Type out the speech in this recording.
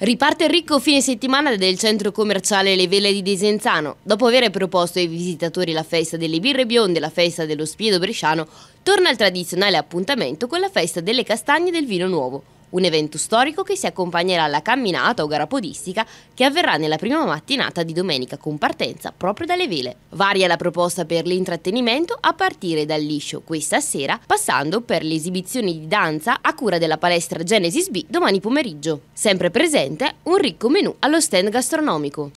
Riparte il ricco fine settimana del centro commerciale Le Vele di Desenzano. Dopo aver proposto ai visitatori la festa delle birre bionde e la festa dello spiedo bresciano, torna il tradizionale appuntamento con la festa delle castagne e del vino nuovo. Un evento storico che si accompagnerà alla camminata o gara podistica che avverrà nella prima mattinata di domenica con partenza proprio dalle vele. Varia la proposta per l'intrattenimento a partire dal liscio questa sera, passando per le esibizioni di danza a cura della palestra Genesis B domani pomeriggio. Sempre presente un ricco menù allo stand gastronomico.